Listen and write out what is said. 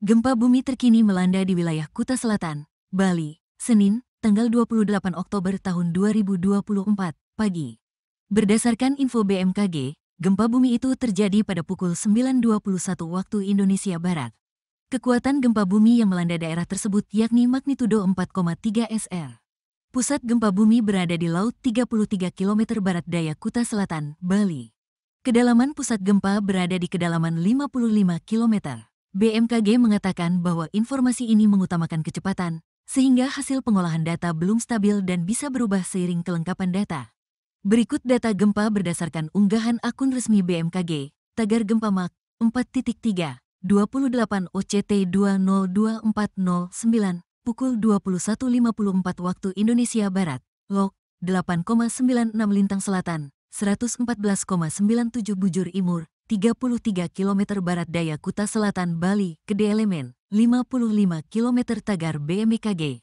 Gempa bumi terkini melanda di wilayah Kuta Selatan, Bali, Senin, tanggal 28 Oktober tahun 2024, pagi. Berdasarkan info BMKG, gempa bumi itu terjadi pada pukul 9.21 waktu Indonesia Barat. Kekuatan gempa bumi yang melanda daerah tersebut yakni magnitudo 4,3 SR. Pusat gempa bumi berada di laut 33 km barat daya Kuta Selatan, Bali. Kedalaman pusat gempa berada di kedalaman 55 km. BMKG mengatakan bahwa informasi ini mengutamakan kecepatan, sehingga hasil pengolahan data belum stabil dan bisa berubah seiring kelengkapan data. Berikut data gempa berdasarkan unggahan akun resmi BMKG, Tagar Gempa Mak 4.3, 28 OCT 202409, pukul 21.54 waktu Indonesia Barat, Lok 8,96 lintang selatan, 114,97 bujur imur, 33 km barat daya Kuta Selatan Bali, Kedelemen, Elemen, 55 km Tagar BMKG, e